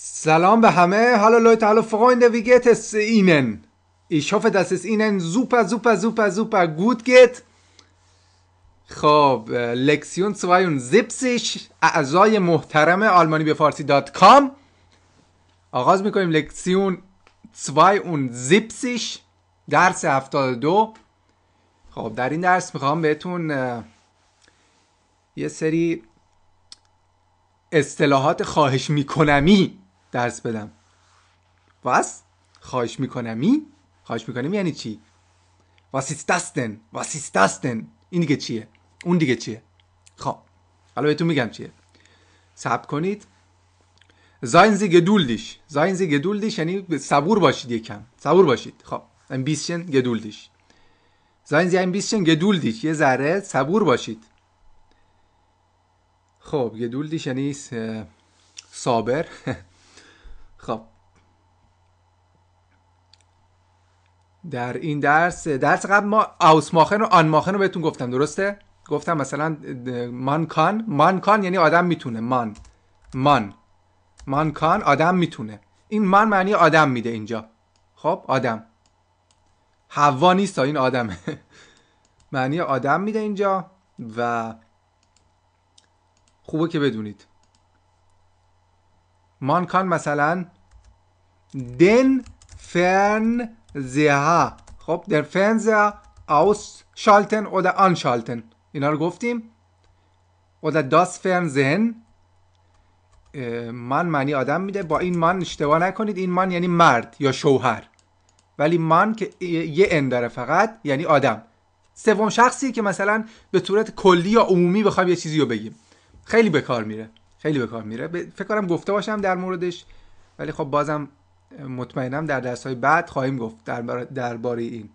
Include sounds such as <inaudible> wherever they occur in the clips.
سلام به همه، حالا Leute, حالا Freunde, wie geht es Ihnen? Ich hoffe, dass es Ihnen زوپا زوپا زوپا super gut خب لکسیون زیبسیش اعضای محترم آلمانی به فارسی دات کام آغاز میکنیم لکسیون زیبسیش درس 72 خب در این درس میخوام بهتون یه سری اصطلاحات خواهش میکنمی درس بدم واس؟ خواهش میکنمی؟ خواهش میکنمی خواهش میکنم یعنی چی واس ist das denn was این دیگه چیه اون دیگه چیه خب حالا بهتون میگم چیه صبر کنید زاین زی گدولدیش زاین زی گدولدیش یعنی صبور باشید یکم صبور باشید خب ein bisschen geduldig زاین زی ein bisschen یه ذره صبور باشید خب گدولدیش یعنی صابر <laughs> خب در این درس درس قبل ما آوسماخن و آنماخن رو بهتون گفتم درسته؟ گفتم مثلا مان کان مان کان یعنی آدم میتونه مان مان مان کان آدم میتونه این مان معنی آدم میده اینجا خب آدم حوا نیست این آدمه <laughs> معنی آدم میده اینجا و خوبه که بدونید مانکان مثلا فرن زها خب در او در آن شالتن اینا رو گفتیم داس فرن زهن من معنی آدم میده با این من اشتباه نکنید این من یعنی مرد یا شوهر ولی من که یه ان داره فقط یعنی آدم سوم شخصی که مثلا به صورت کلی یا عمومی بخوایم یه چیزی رو بگیم خیلی به کار میره خیلی به کار میره فکر کنم گفته باشم در موردش ولی خب بازم مطمئنم در درس های بعد خواهیم گفت درباره در این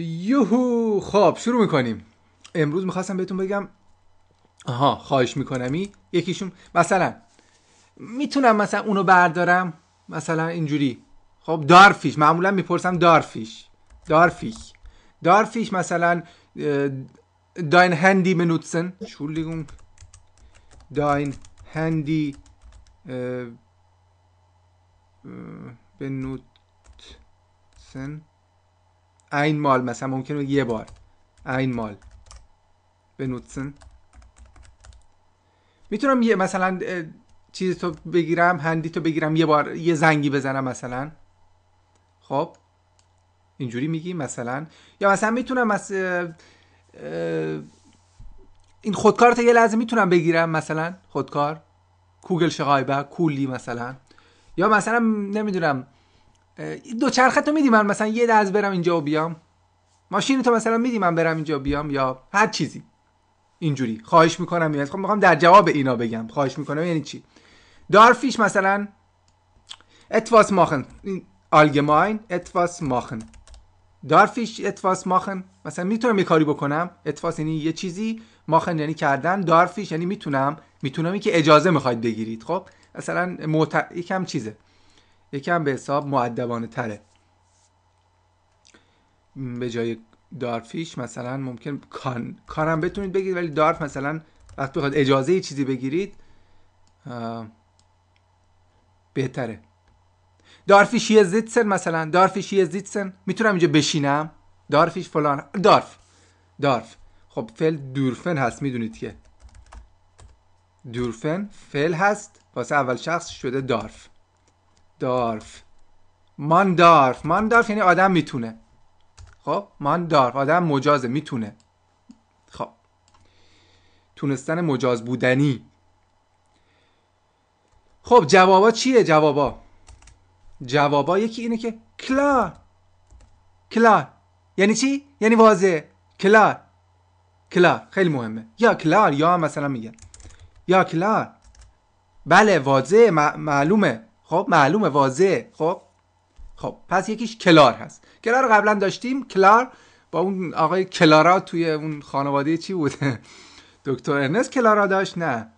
یوهو خب شروع میکنیم امروز میخواستم بهتون بگم آها خواهش میکنمی یکیشون مثلا میتونم مثلا اونو بردارم مثلا اینجوری خب دارفیش معمولا میپرسم دارفیش دارفیش دارفیش مثلا داین هندی منوتسن شولیگون داین هندی به نوت سن این مال مثلا ممکنه یه بار این مال به میتونم یه مثلا چیز تو بگیرم هندی تو بگیرم یه بار یه زنگی بزنم مثلا خب اینجوری میگی مثلا یا مثلا میتونم این خودکار تا یه لحظه میتونم بگیرم مثلا خودکار کوگل شقایبه کولی مثلا یا مثلا نمیدونم دو چرخه تو میدی من مثلا یه دست برم اینجا و بیام ماشین تو مثلا میدی من برم اینجا و بیام یا هر چیزی اینجوری خواهش میکنم یعنی خب میخوام در جواب اینا بگم خواهش میکنم یعنی چی دارفیش مثلا اتواس ماخن آلگماین اتواس ماخن دارفیش اتواس ماخن مثلا میتونم یه کاری بکنم اتواس یعنی یه چیزی ماخن یعنی کردن دارفیش یعنی میتونم میتونم که اجازه میخواید بگیرید خب مثلا معت... یکم چیزه یکم به حساب معدبانه تره به جای دارفیش مثلا ممکن کان کارم بتونید بگیرید ولی دارف مثلا وقتی بخواد اجازه ی چیزی بگیرید بهتره دارفیش یه زیتسن مثلا دارفیش یه زیتسن میتونم اینجا بشینم دارفیش فلان دارف دارف خب فعل دورفن هست میدونید که دورفن فعل هست واسه اول شخص شده دارف دارف من دارف من دارف یعنی آدم میتونه خب من دارف آدم مجازه میتونه خب تونستن مجاز بودنی خب جوابا چیه جوابا جوابا یکی اینه که کلا کلا یعنی چی؟ یعنی واضح کلا کلار خیلی مهمه یا کلار یا مثلا میگن یا کلار بله واضحه معلومه خب معلومه واضحه خب خب پس یکیش کلار هست کلار رو قبلا داشتیم کلار با اون آقای کلارا توی اون خانواده چی بود <laughs> دکتر ارنست کلارا داشت نه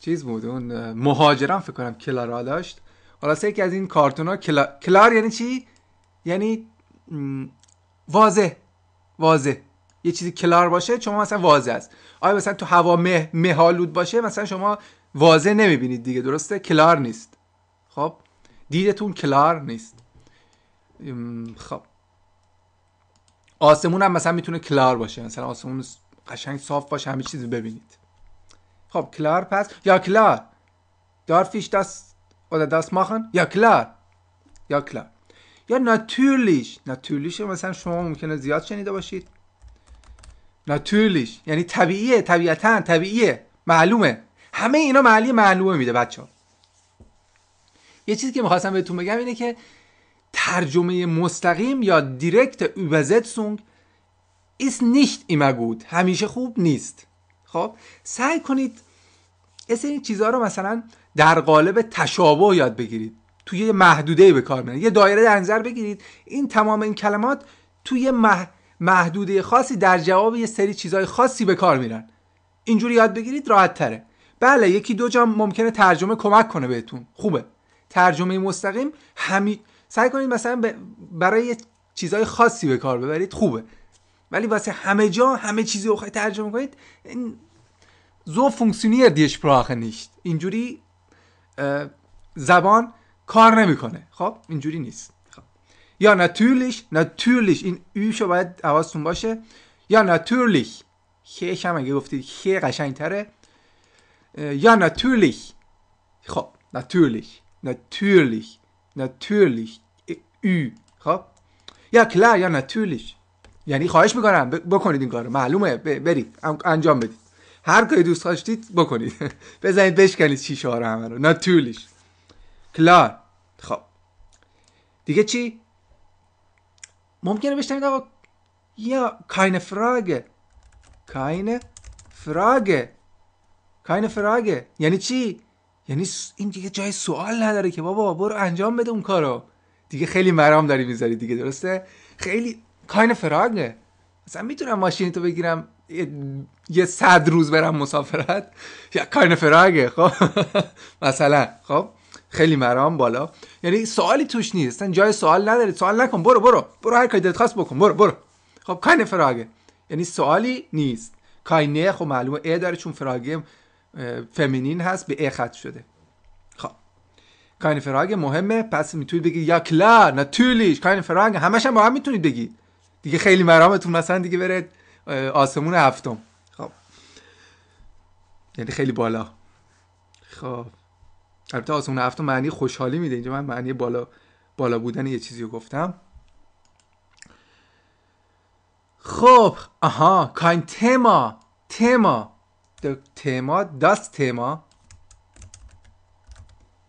چیز بود اون مهاجران فکر کنم کلارا داشت خلاصه یکی از این کارتون ها کلار یعنی چی یعنی واضح واضح یه چیزی کلار باشه شما مثلا واضح است آیا مثلا تو هوا مه مهالود باشه مثلا شما واضح نمیبینید دیگه درسته کلار نیست خب دیدتون کلار نیست خب آسمون هم مثلا میتونه کلار باشه مثلا آسمون قشنگ صاف باشه همه چیزی ببینید خب کلار پس یا کلار دارفیش دست oder دست ماخن، یا کلار یا کلار یا ناتورلیش ناتورلیش مثلا شما ممکنه زیاد شنیده باشید ناتورلیش یعنی طبیعیه طبیعتا طبیعیه معلومه همه اینا معلی معلومه میده بچه یه چیزی که میخواستم بهتون بگم اینه که ترجمه مستقیم یا دیرکت übersetzung این نیشت immer همیشه خوب نیست خب سعی کنید یه این چیزها رو مثلا در قالب تشابه یاد بگیرید توی محدوده به کار یه دایره در نظر بگیرید این تمام این کلمات توی مح... محدوده خاصی در جواب یه سری چیزهای خاصی به کار میرن اینجوری یاد بگیرید راحت تره بله یکی دو جا ممکنه ترجمه کمک کنه بهتون خوبه ترجمه مستقیم همی... سعی کنید مثلا برای چیزهای خاصی به کار ببرید خوبه ولی واسه همه جا همه چیزی رو ترجمه کنید این زو فونکسیونیر دیش پراخه نیست اینجوری زبان کار نمیکنه خب اینجوری نیست یا ناتورلیش ناتورلیش این شو باید حواستون باشه یا natürlich خیش هم اگه گفتید که قشنگ تره یا natürlich خب natürlich natürlich ناتورلیش او خب یا کلار یا ناتورلیش یعنی خواهش میکنم بکنید این کارو معلومه برید انجام بدید هر کاری دوست داشتید بکنید بزنید بشکنید چی ها همه رو ناتولیش کلار خب دیگه چی ممکنه بشنوید آقا یا کاین فراگه کاین فراگه کاین فراگه یعنی چی یعنی این دیگه جای سوال نداره که بابا برو انجام بده اون کارو دیگه خیلی مرام داری میذاری دیگه درسته خیلی کاین فراگه مثلا میتونم ماشین تو بگیرم یه صد روز برم مسافرت یا کاین فراگه خب <laughs> مثلا خب خیلی مرام بالا یعنی سوالی توش نیست جای سوال نداره سوال نکن برو برو برو هر کاری دلت بکن برو برو خب کاین فراگه یعنی سوالی نیست کاینه خب معلومه ا داره چون فراگه فمینین هست به ا خط شده خب کاین فراگه مهمه پس میتونید بگی یا کلا ناتولیش کاین فراگه همش هم با هم میتونید بگی دیگه خیلی مرامتون مثلا دیگه بره آسمون هفتم خب یعنی خیلی بالا خب البته آسمون هفتم معنی خوشحالی میده اینجا من معنی بالا بالا بودن یه چیزی رو گفتم خب آها کاین تما تما تما داست تما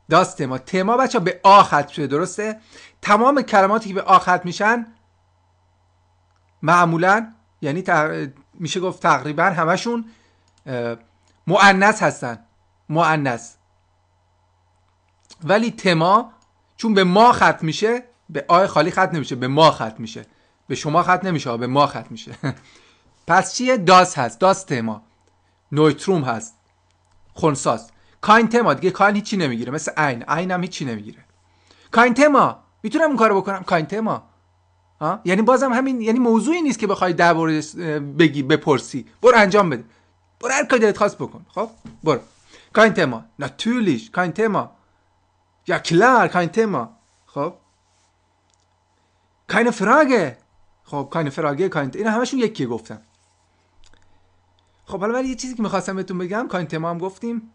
داست تما تما بچه به آ شده درسته تمام کلماتی که به آ میشن معمولا یعنی میشه گفت تقریبا همشون معنس هستن معنس ولی تما چون به ما خط میشه به آ خالی خط نمیشه به ما خط میشه به شما خط نمیشه به ما خط میشه <laughs> پس چیه داس هست داس تما نویتروم هست خونساز کاین تما دیگه کاین هیچی نمیگیره مثل عین عین هم هیچی نمیگیره کاین تما میتونم اون کارو بکنم کاین تما ها یعنی بازم همین یعنی موضوعی نیست که بخوای درباره بگی بپرسی برو انجام بده برو هر کاری دلت خواست بکن خب برو کاین تما ناتولیش کاین تما یا klar, kein Thema. خب keine Frage خب کاین Frage kein اینا همشون یکی گفتن خب حالا ولی یه چیزی که میخواستم بهتون بگم کاین تما هم گفتیم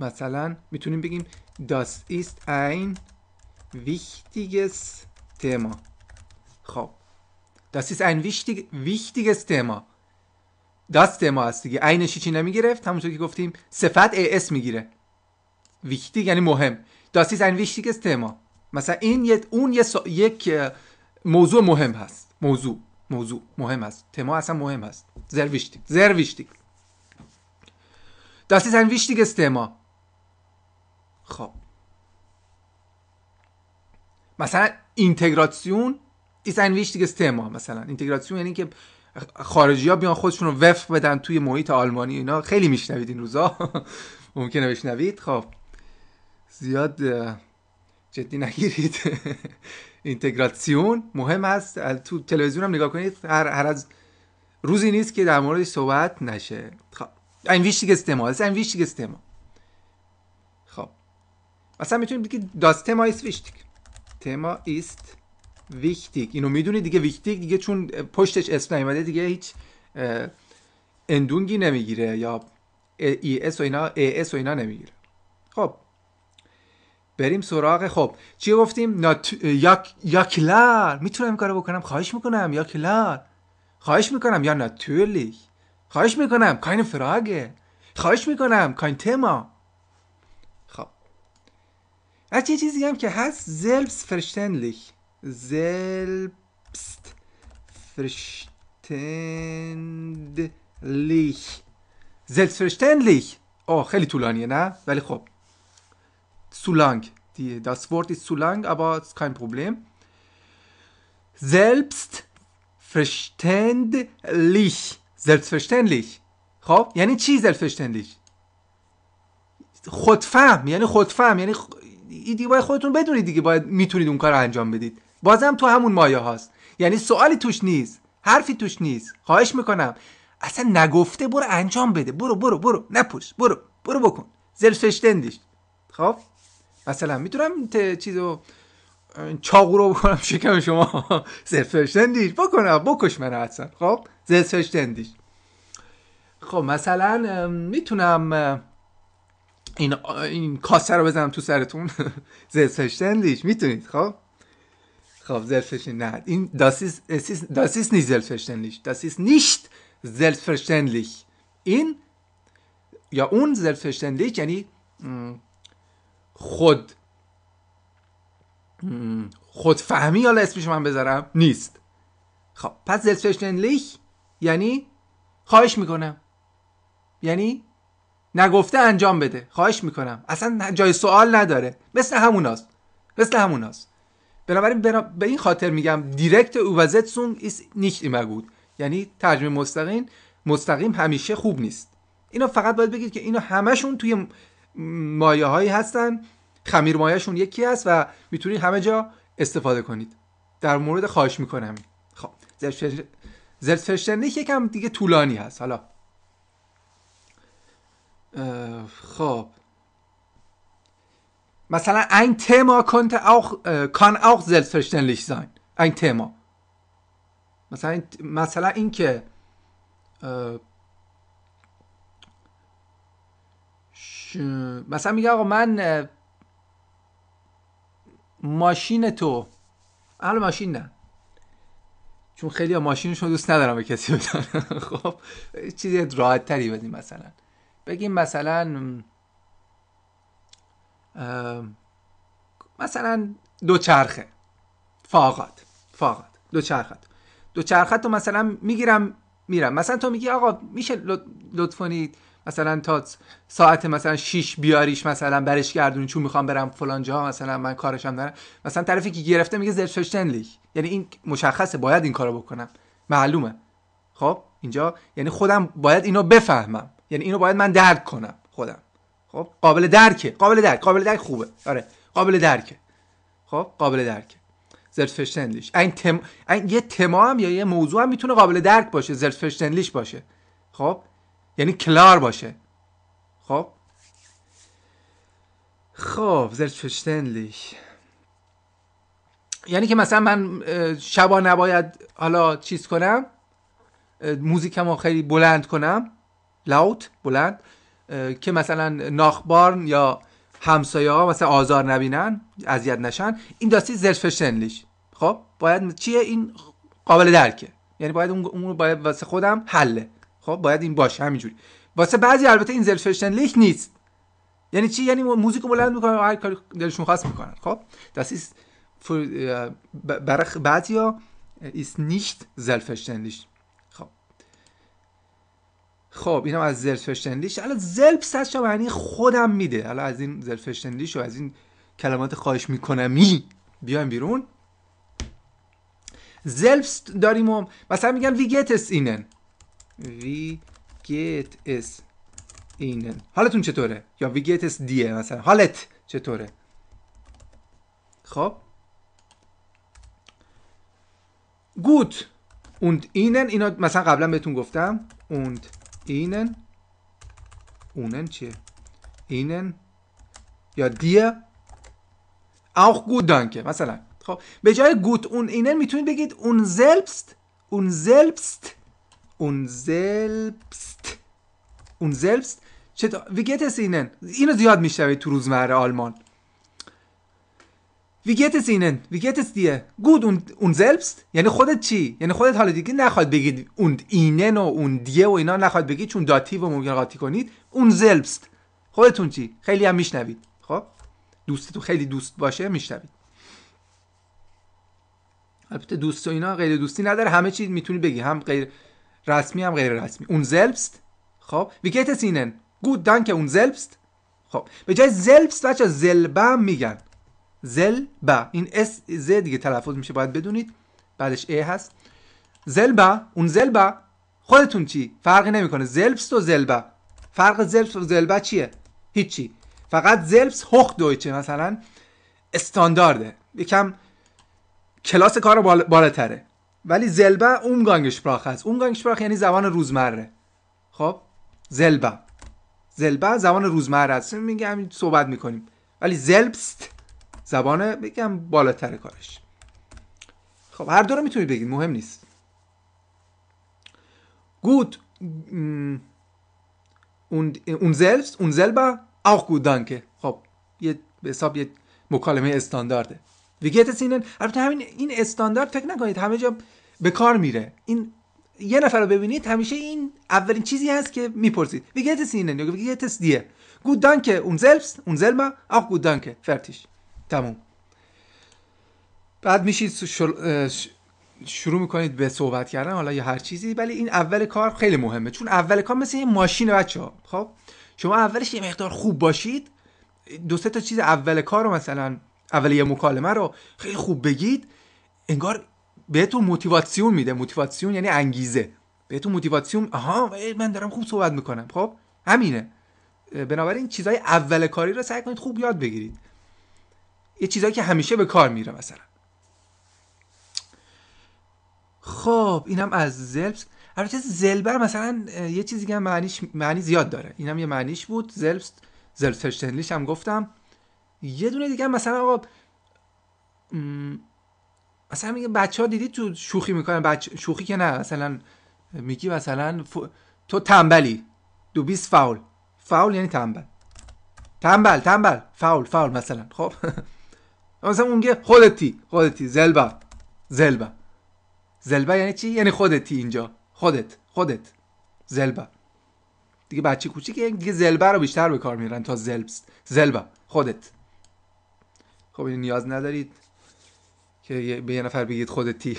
مثلا میتونیم بگیم داس ایست این wichtiges تما خب das این ein تما wichtiges تما das هست دیگه اینشی چی نمیگرفت همونطور که گفتیم صفت اس میگیره wichtig یعنی مهم das ist ein wichtiges Thema مثلا این یه اون یه یک موضوع مهم هست موضوع موضوع مهم هست تما اصلا مهم هست زر wichtig زر das ist ein wichtiges Thema خب مثلا اینتگراسیون این ein wichtiges Thema مثلا اینتگراسیون یعنی که خارجی ها بیان خودشون رو وفق بدن توی محیط آلمانی اینا خیلی میشنوید این روزا <laughs> ممکنه بشنوید خب زیاد جدی نگیرید <laughs> اینتگراسیون مهم است. تو تلویزیون هم نگاه کنید هر, هر از روزی نیست که در مورد صحبت نشه خب این ویشتیگ استما این ویشتیگ استما خب مثلا میتونید بگید داس تما ایست ویشتیگ تما ایست ویشتیگ اینو میدونید دیگه ویشتیگ دیگه چون پشتش اسم نیومده دیگه هیچ اندونگی نمیگیره یا ای اس و ای اس و اینا نمیگیره خب بریم سراغ خب چی گفتیم یا... یا کلار میتونم کارو بکنم خواهش میکنم یا کلار خواهش میکنم یا ناتورلی خواهش میکنم کاین فراگه خواهش میکنم کاین تما خب از یه چیزی هم که هست زلبس فرشتندلیخ زلبست فرشتندلیخ زلبس فرشتنلیک آه خیلی طولانیه نه ولی خب zu lang. Die, das Wort ist zu lang, aber kein Problem. Selbstverständlich. Selbstverständlich. خب یعنی چی selbstverständlich خودفهم یعنی خودفهم یعنی ایدی باید خودتون بدونید دیگه باید میتونید اون کار انجام بدید بازم تو همون مایه هاست یعنی سوالی توش نیست حرفی توش نیست خواهش میکنم اصلا نگفته برو انجام بده برو برو برو نپوش برو برو بکن زلفشتندیش خب مثلا میتونم چیزو چاقو رو بکنم شکم شما <laughs> زرفشتندیش بکنم بکش من اصلا خب زرفشتندیش خب مثلا میتونم این, این کاسه رو بزنم تو سرتون <laughs> زرفشتندیش میتونید خب خب زرفشتن نه این داسیس داسیس، داسیس داسیس نیشت زرفشتندیش این یا اون زرفشتندیش یعنی خود فهمی حالا اسمش من بذارم نیست خب پس زلفشنلیخ یعنی خواهش میکنم یعنی نگفته انجام بده خواهش میکنم اصلا جای سوال نداره مثل هموناست مثل هموناست بنابراین به این خاطر میگم دیرکت اووزتسون ایس نیک ایمگود یعنی ترجمه مستقیم مستقیم همیشه خوب نیست اینو فقط باید بگید که اینو همشون توی مایه هایی هستن خمیر مایهشون یکی هست و میتونید همه جا استفاده کنید در مورد خواهش میکنم خب زرفشتنی یک یکم دیگه طولانی هست حالا خب مثلا این تما کنت اوخ کان اوخ selbstverständlich زاین این تما مثلا مثلا این که مثلا میگه آقا من ماشین تو حالا ماشین نه چون خیلی ماشینشون دوست ندارم به کسی بدن <laughs> خب چیزی راحت تری بدیم مثلا بگیم مثلا مثلا دوچرخه فاقات فاقات دو چرخت تو مثلا میگیرم میرم مثلا تو میگی آقا میشه لطفانید مثلا تا ساعت مثلا 6 بیاریش مثلا برش گردونی چون میخوام برم فلان جا مثلا من کارشم دارم مثلا طرفی که گرفته میگه زرفشتن لیگ یعنی این مشخصه باید این کارو بکنم معلومه خب اینجا یعنی خودم باید اینو بفهمم یعنی اینو باید من درک کنم خودم خب قابل درکه قابل درک قابل درک خوبه آره قابل درکه خب قابل درکه لیش این, تم... این یه تمام یا یه موضوع هم میتونه قابل درک باشه لیش باشه خب یعنی کلار باشه خب خب زرچشتنلیش یعنی که مثلا من شبا نباید حالا چیز کنم موزیکم رو خیلی بلند کنم لاوت بلند که مثلا ناخبارن یا همسایه ها مثلا آزار نبینن اذیت نشن این داستی زرفشنلیش خب باید چیه این قابل درکه یعنی باید اون باید واسه خودم حله خب باید این باشه همینجوری واسه بعضی البته این زلفشتن نیست یعنی چی یعنی موزیک بلند میکنن هر کاری دلشون خواست میکنن خب دست ist für برخ بعضیا نیشت nicht لیش خب خب اینم از زلفشتنلیش حالا زلف شما معنی خودم میده حالا از این زلفشتنلیش و از این کلمات خواهش میکنمی بیایم بیرون زلفست داریم و مثلا میگن ویگتس اینن وی get اس اینن حالتون چطوره یا وی گیت اس دیه مثلا حالت چطوره خب گوت اوند اینن اینا مثلا قبلا بهتون گفتم اوند اینن اونن چیه اینن یا دیه اوخ گود دانکه مثلا خب به جای گوت اون اینن میتونید بگید اون زلبست. اون زلبست. اون selbst اون selbst چطور اینو زیاد میشنوید تو روزمره آلمان ویگت سینن اون اون selbst. یعنی خودت چی یعنی خودت حالا دیگه نخواد بگید اون اینن و اون دیه و اینا نخواد بگید چون داتی و ممکن قاطی کنید اون زلبست خودتون چی خیلی هم میشنوید خب دوستتون خیلی دوست باشه میشنوید البته دوست و اینا غیر دوستی نداره همه چی میتونی بگی هم غیر رسمی هم غیر رسمی اون زلبست خب ویکت سینن گود دانک اون زلبست خب به جای زلبست بچه زلبه میگن زلبه این اس ز دیگه تلفظ میشه باید بدونید بعدش ا هست زلبه اون زلبه خودتون چی فرقی نمیکنه زلبست و زلبه فرق زلبست و زلبه چیه هیچی فقط زلبس هوخ دویچه مثلا استاندارده یکم کلاس کار بالاتره ولی زلبه اومگانگشپراخ است اومگانگشپراخ یعنی زبان روزمره خب زلبه زلبه زبان روزمره است میگم صحبت میکنیم ولی زلبست زبان بگم بالاتر کارش خب هر دو رو میتونید بگید مهم نیست گود اون زلبست اون زلبه auch gut danke خب یه به حساب یه مکالمه استاندارده ویگت سینن البته همین این استاندارد فکر نکنید همه جا به کار میره این یه نفر رو ببینید همیشه این اولین چیزی هست که میپرسید ویگت سینن یا ویگت دیه گود دانکه اون زلفس اون زلما آخ گود دانکه فرتیش تموم بعد میشید شل... شروع میکنید به صحبت کردن حالا یا هر چیزی ولی این اول کار خیلی مهمه چون اول کار مثل یه ماشین بچه ها خب شما اولش یه مقدار خوب باشید دو سه تا چیز اول کار رو مثلا یه مکالمه رو خیلی خوب بگید انگار بهتون موتیواسیون میده موتیواسیون یعنی انگیزه بهتون موتیواسیون آها من دارم خوب صحبت میکنم خب همینه بنابراین چیزای اول کاری رو سعی کنید خوب یاد بگیرید یه چیزایی که همیشه به کار میره مثلا خب اینم از زلبس البته زلبر مثلا یه چیزی که معنیش معنی زیاد داره اینم یه معنیش بود زلبس زلفتشتنلیش هم گفتم یه دونه دیگه مثلا آقا مثلا میگه بچه ها دیدی تو شوخی میکنن بچه شوخی که نه مثلا میگی مثلا تو تنبلی دو بیس فاول فاول یعنی تنبل تنبل تنبل فاول فاول مثلا خب <laughs> مثلا اون گه خودتی خودتی زلبا زلبا زلبا یعنی چی یعنی خودتی اینجا خودت خودت زلبا دیگه بچه کوچیک که یعنی زلبه رو بیشتر به کار میرن تا زلبست زلبا خودت خب این نیاز ندارید که به یه نفر بگید خودتی <laughs>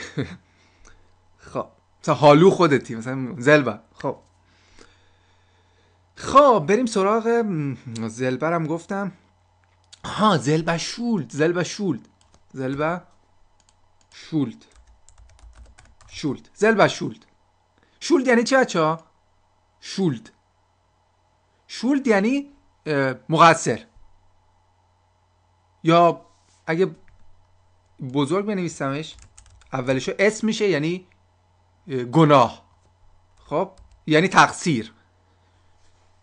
خب مثلا حالو خودتی مثلا زلبه خب خب بریم سراغ زلبرم گفتم ها زلبه شولد زلبه شولد زلبه شولد شولد زلبه شولد شولد یعنی چه بچه شولد شولد یعنی مقصر یا اگه بزرگ بنویسمش اولش اسم میشه یعنی گناه خب یعنی تقصیر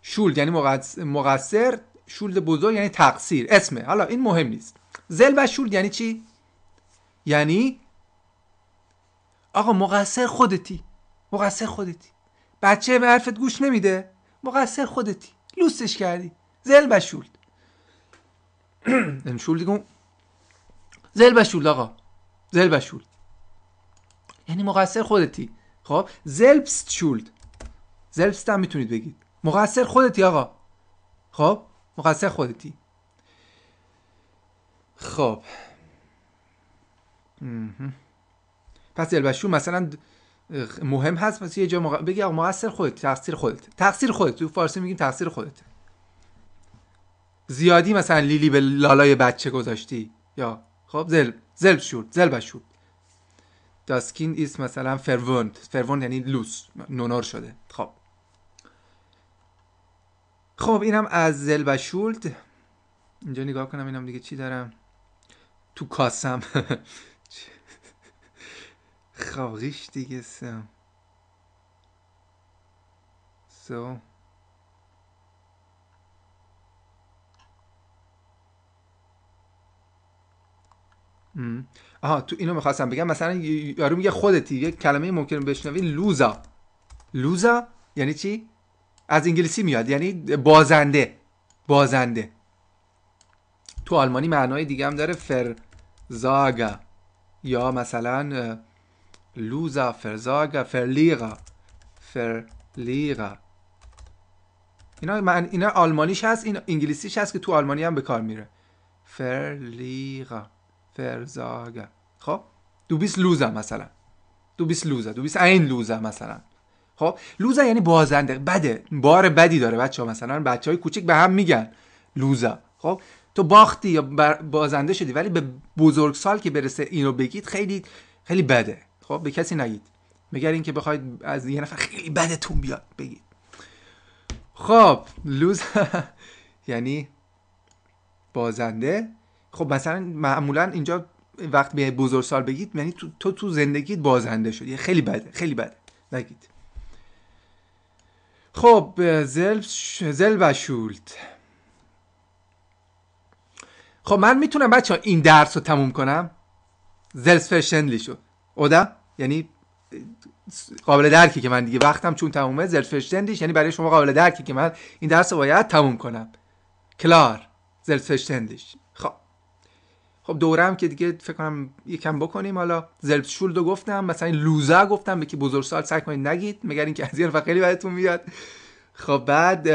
شولد یعنی مقصر شولد بزرگ یعنی تقصیر اسمه حالا این مهم نیست زل و شولد یعنی چی؟ یعنی آقا مقصر خودتی مقصر خودتی بچه به حرفت گوش نمیده مقصر خودتی لوسش کردی زل و شولد <clears throat> شولد زلبشول آقا زلبشول یعنی مقصر خودتی خب زلبست شولد زلبست هم میتونید بگید مقصر خودتی آقا خب مقصر خودتی خب پس زلبشول مثلا مهم هست پس یه جا بگی آقا مقصر خودت تقصیر خودت تقصیر خودت تو فارسی میگیم تقصیر خودت زیادی مثلا لیلی به لالای بچه گذاشتی یا خب زلب زلب شد زلب شد داسکین ایست مثلا فروند فروند یعنی لوس نونار شده خب خب اینم از زلب شولد اینجا نگاه کنم اینم دیگه چی دارم تو کاسم <laughs> خاقیش دیگه سم سو اها آها تو اینو میخواستم بگم مثلا یارو میگه خودتی یک کلمه ممکن بشنوی لوزا لوزا یعنی چی از انگلیسی میاد یعنی بازنده بازنده تو آلمانی معنای دیگه هم داره فرزاگا یا مثلا لوزا فرزاگا فرلیغا فرلیغا اینا من اینا آلمانیش هست این انگلیسیش هست که تو آلمانی هم به کار میره فرلیغا فرزاگ خب دو بیس لوزه مثلا دو بیس لوزه دو بیس این لوزه مثلا خب لوزه یعنی بازنده بده بار بدی داره بچه ها مثلا بچه های کوچیک به هم میگن لوزه خب تو باختی یا بازنده شدی ولی به بزرگسال که برسه اینو بگید خیلی خیلی بده خب به کسی نگید مگر اینکه بخواید از یه نفر خیلی بدتون بیاد بگید خب لوز <laughs> یعنی بازنده خب مثلا معمولا اینجا وقت به سال بگید یعنی تو, تو تو زندگیت بازنده شدی یعنی خیلی بده خیلی بده نگید خب زل زل شولت خب من میتونم بچه ها این درس رو تموم کنم زلس فرشنلی شد اودا یعنی قابل درکی که من دیگه وقتم چون تمومه زلس یعنی برای شما قابل درکی که من این درس رو باید تموم کنم کلار زلس خب خب دوره که دیگه فکر کنم یکم بکنیم حالا شولد رو گفتم مثلا لوزا گفتم به که بزرگسال سعی کنید نگید مگر اینکه از این خیلی بدتون میاد خب بعد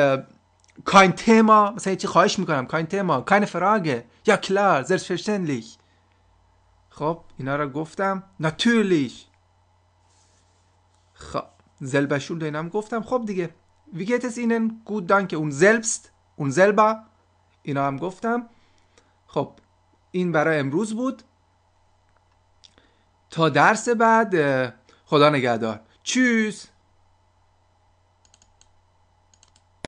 کاین تما مثلا چی خواهش میکنم کاین تما کاین فراگه یا کلار زلفشتنلیش خب اینا رو گفتم ناتورلیش خب زلبشول دو اینم گفتم خب دیگه ویگتس اینن گود که اون زلبست اون زلبا اینا هم گفتم خب این برای امروز بود تا درس بعد خدا نگهدار چیز